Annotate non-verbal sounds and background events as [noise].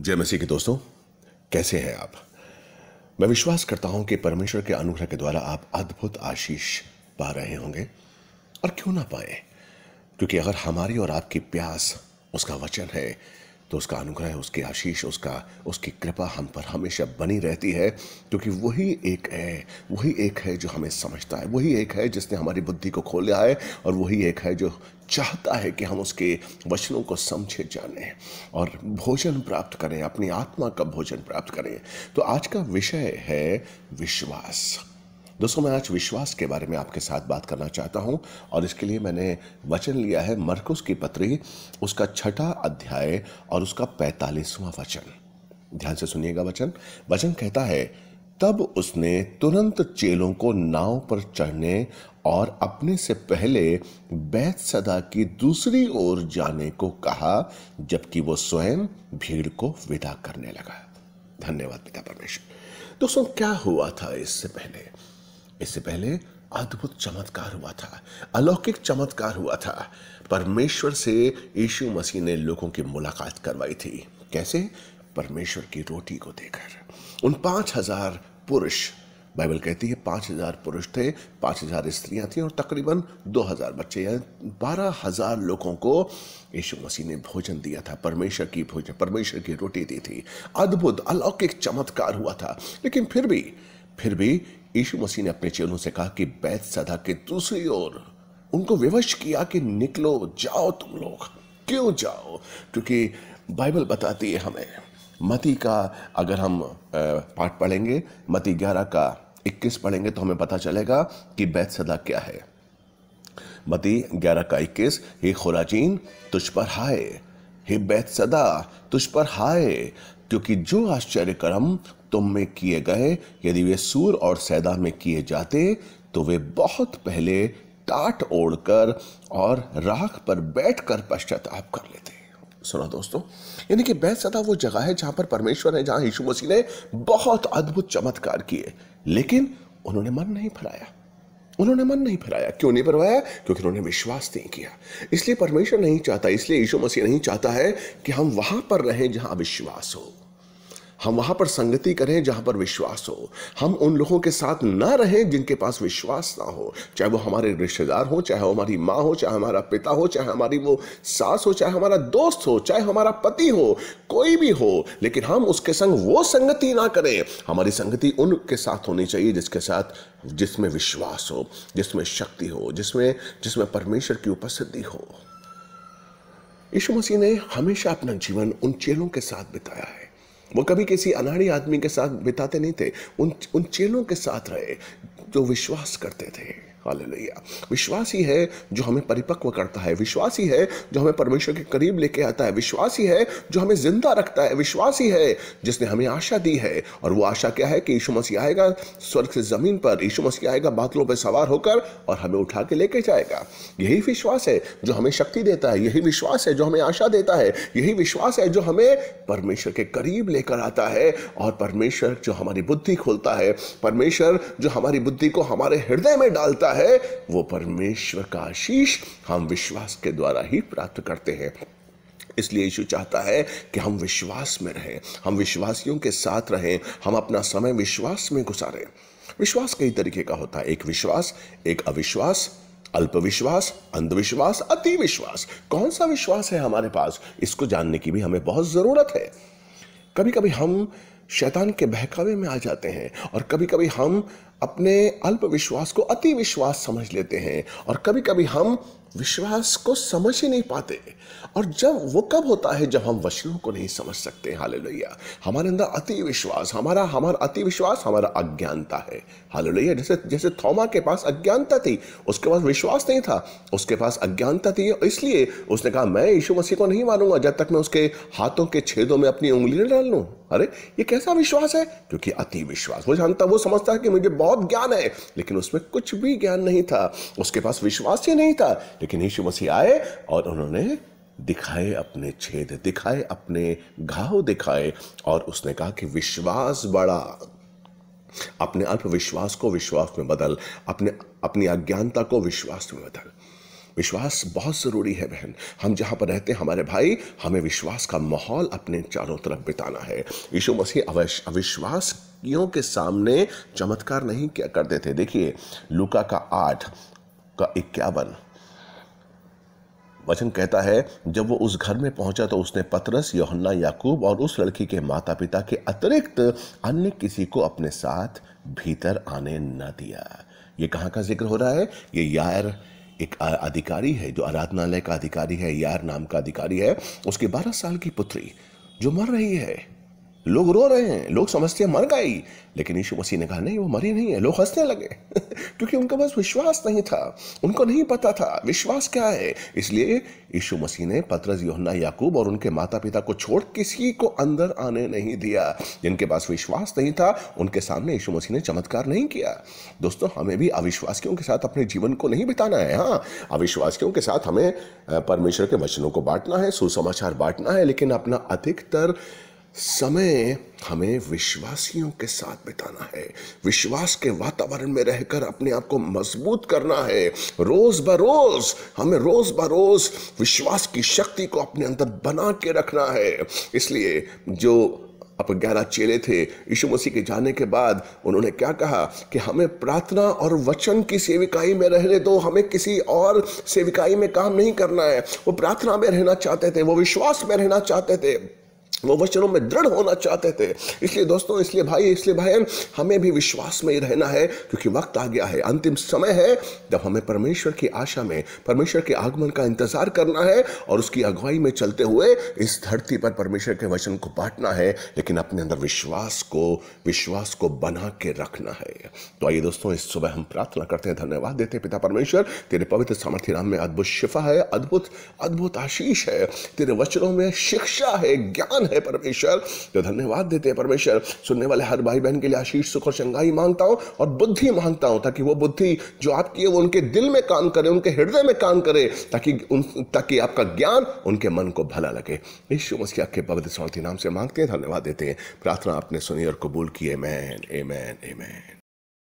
जय मसीह के दोस्तों कैसे हैं आप मैं विश्वास करता हूं कि परमेश्वर के अनुग्रह के द्वारा आप अद्भुत आशीष पा रहे होंगे और क्यों ना पाए क्योंकि अगर हमारी और आपकी प्यास उसका वचन है तो उसका अनुग्रह उसकी आशीष उसका उसकी कृपा हम पर हमेशा बनी रहती है क्योंकि वही एक है वही एक है जो हमें समझता है वही एक है जिसने हमारी बुद्धि को खोलिया है और वही एक है जो चाहता है कि हम उसके वचनों को समझे जाने और भोजन प्राप्त करें अपनी आत्मा का भोजन प्राप्त करें तो आज का विषय है विश्वास दोस्तों मैं आज विश्वास के बारे में आपके साथ बात करना चाहता हूं और इसके लिए मैंने वचन लिया है मरकुस की पत्री उसका छठा अध्याय और उसका पैंतालीसवां वचन ध्यान से सुनिएगा वचन वचन कहता है तब उसने तुरंत चेलों को नाव पर चढ़ने और अपने से पहले बैत सदा की दूसरी ओर जाने को कहा जबकि वो स्वयं भीड़ को विदा करने लगा धन्यवाद पिता परमेश्वर दोस्तों क्या हुआ था इससे पहले इससे पहले अद्भुत चमत्कार हुआ था अलौकिक चमत्कार हुआ था परमेश्वर से यीशु मसीह ने लोगों की मुलाकात करवाई थी कैसे परमेश्वर की रोटी को देकर उन पांच हजार पुरुष बाइबल कहती है पांच हजार पुरुष थे पांच हजार स्त्रियां थी और तकरीबन दो हजार बच्चे बारह हजार लोगों को यीशु मसीह ने भोजन दिया था परमेश्वर की भोजन परमेश्वर की रोटी दी थी अद्भुत अलौकिक चमत्कार हुआ था लेकिन फिर भी फिर भी यीशु मसीह ने अपने चेलों से कहा कि बैत सदा के दूसरी ओर उनको विवश किया कि निकलो जाओ तुम लोग क्यों जाओ क्योंकि बाइबल बताती है हमें मती का अगर हम पाठ पढ़ेंगे मती ग्यारह का इक्कीस पढ़ेंगे तो हमें पता चलेगा कि बैत सदा क्या है मती ग्यारह का इक्कीस हे खुराजीन तुझ पर हाय हे बैत सदा तुझ पर हाय क्योंकि जो आश्चर्य कर्म तुम में किए गए यदि वे सूर और सैदा में किए जाते तो वे बहुत पहले टाट ओढ़कर और राख पर बैठकर पश्चाताप कर लेते सुना दोस्तों यानी कि बैतसदा वो जगह है जहां पर परमेश्वर है जहां यीशु मसीह ने बहुत अद्भुत चमत्कार किए लेकिन उन्होंने मन नहीं फिराया उन्होंने मन नहीं फिराया क्यों नहीं फरमाया क्योंकि उन्होंने विश्वास नहीं किया इसलिए परमेश्वर नहीं चाहता इसलिए यीशु मसीह नहीं चाहता है कि हम वहां पर रहें जहां विश्वास हो हम वहां पर संगति करें जहां पर विश्वास हो हम उन लोगों के साथ ना रहें जिनके पास विश्वास ना हो चाहे वो हमारे रिश्तेदार हो चाहे हमारी माँ हो चाहे हमारा पिता हो चाहे हमारी वो सास हो चाहे हमारा दोस्त हो चाहे हमारा पति हो कोई भी हो लेकिन हम उसके संग वो संगति ना करें हमारी संगति उनके साथ होनी चाहिए जिसके साथ जिसमें विश्वास हो जिसमें शक्ति हो जिसमें जिसमें परमेश्वर की उपस्थिति हो यीशु मसीह ने हमेशा अपना जीवन उन चेलों के साथ बिताया है वो कभी किसी अनाड़ी आदमी के साथ बिताते नहीं थे उन उन चेलों के साथ रहे जो विश्वास करते थे हालेलुया विश्वास ही है जो हमें परिपक्व करता है विश्वास ही है जो हमें परमेश्वर के करीब लेके आता है विश्वास ही है जो हमें जिंदा रखता है विश्वास ही है जिसने हमें आशा दी है और वो आशा क्या है कि यीशु मसीह आएगा स्वर्ग से ज़मीन पर यीशु मसीह आएगा बादलों पर सवार होकर और हमें उठा के लेके जाएगा यही विश्वास है जो हमें शक्ति देता है यही विश्वास है जो हमें आशा देता है यही विश्वास है जो हमें परमेश्वर के करीब लेकर आता है और परमेश्वर जो हमारी बुद्धि खोलता है परमेश्वर जो हमारी बुद्धि को हमारे हृदय में डालता है है वो परमेश्वर का आशीष हम विश्वास के द्वारा ही प्राप्त करते हैं इसलिए यीशु चाहता है कि हम विश्वास में रहें हम विश्वासियों के साथ रहें हम अपना समय विश्वास में गुजारें विश्वास कई तरीके का होता है एक विश्वास एक अविश्वास अल्पविश्वास अंधविश्वास अति विश्वास कौन सा विश्वास है हमारे पास इसको जानने की भी हमें बहुत ज़रूरत है कभी कभी हम शैतान के बहकावे में आ जाते हैं और कभी कभी हम अपने अल्प विश्वास को अति विश्वास समझ लेते हैं और कभी कभी हम विश्वास को समझ ही नहीं पाते और जब वो कब होता है जब हम वचनों को नहीं समझ सकते लोहिया हमारे अंदर अति विश्वास हमारा हमारा अति विश्वास हमारा अज्ञानता है लोहिया जैसे जैसे थौमा के पास अज्ञानता थी उसके पास विश्वास नहीं था उसके पास अज्ञानता थी इसलिए उसने कहा मैं यीशु मसीह को नहीं मानूंगा जब तक मैं उसके हाथों के छेदों में अपनी उंगली न डाल लूँ अरे ये कैसा विश्वास है क्योंकि अति विश्वास वो जानता वो समझता है कि मुझे बहुत ज्ञान है लेकिन उसमें कुछ भी ज्ञान नहीं था उसके पास विश्वास ही नहीं था लेकिन यीशु मसीह आए और उन्होंने दिखाए अपने छेद दिखाए अपने घाव दिखाए और उसने कहा कि विश्वास बड़ा अपने अल्पविश्वास को विश्वास में बदल अपने अपनी अज्ञानता को विश्वास में बदल विश्वास बहुत ज़रूरी है बहन हम जहाँ पर रहते हैं हमारे भाई हमें विश्वास का माहौल अपने चारों तरफ बिताना है यीशु मसीह अविश्वास हस्तियों के सामने चमत्कार नहीं क्या करते थे देखिए लुका का आठ का इक्यावन वचन कहता है जब वो उस घर में पहुंचा तो उसने पतरस योहन्ना याकूब और उस लड़की के माता पिता के अतिरिक्त अन्य किसी को अपने साथ भीतर आने न दिया ये कहाँ का जिक्र हो रहा है ये यार एक अधिकारी है जो आराधनालय का अधिकारी है यार नाम का अधिकारी है उसके बारह साल की पुत्री जो मर रही है लोग रो रहे हैं लोग समझते हैं मर गई लेकिन यीशु मसीह ने कहा नहीं वो मरी नहीं है लोग हंसने लगे [laughs] क्योंकि उनके पास विश्वास नहीं था उनको नहीं पता था विश्वास क्या है इसलिए यीशु मसीह ने पत्रज योहना याकूब और उनके माता पिता को छोड़ किसी को अंदर आने नहीं दिया जिनके पास विश्वास नहीं था उनके सामने यीशु मसीह ने चमत्कार नहीं किया दोस्तों हमें भी अविश्वासियों के साथ अपने जीवन को नहीं बिताना है हाँ अविश्वासियों के साथ हमें परमेश्वर के वचनों को बांटना है सुसमाचार बांटना है लेकिन अपना अधिकतर समय हमें विश्वासियों के साथ बिताना है विश्वास के वातावरण में रहकर अपने आप को मजबूत करना है रोज ब रोज हमें रोज ब रोज विश्वास की शक्ति को अपने अंदर बना के रखना है इसलिए जो अब ग्यारह चेले थे यीशु मसीह के जाने के बाद उन्होंने क्या कहा कि हमें प्रार्थना और वचन की सेविकाई में रहने दो हमें किसी और सेविकाई में काम नहीं करना है वो प्रार्थना में रहना चाहते थे वो विश्वास में रहना चाहते थे वो वचनों में दृढ़ होना चाहते थे इसलिए दोस्तों इसलिए भाई इसलिए बहन हमें भी विश्वास में ही रहना है क्योंकि वक्त आ गया है अंतिम समय है जब हमें परमेश्वर की आशा में परमेश्वर के आगमन का इंतजार करना है और उसकी अगुवाई में चलते हुए इस धरती पर परमेश्वर के वचन को बांटना है लेकिन अपने अंदर विश्वास को विश्वास को बना के रखना है तो आइए दोस्तों इस सुबह हम प्रार्थना करते हैं धन्यवाद देते हैं पिता परमेश्वर तेरे पवित्र सामर्थ्य नाम में अद्भुत शिफा है अद्भुत अद्भुत आशीष है तेरे वचनों में शिक्षा है ज्ञान है है परमेश्वर तो धन्यवाद देते हैं परमेश्वर सुनने वाले हर भाई बहन के लिए आशीष सुख और चंगाई मांगता हूँ और बुद्धि मांगता हूँ ताकि वो बुद्धि जो आपकी है वो उनके दिल में काम करे उनके हृदय में काम करे ताकि उन ताकि आपका ज्ञान उनके मन को भला लगे ईश्व मसीह आपके पवित्र स्वार्थी नाम से मांगते हैं धन्यवाद देते हैं प्रार्थना आपने सुनी और कबूल की है man a man a man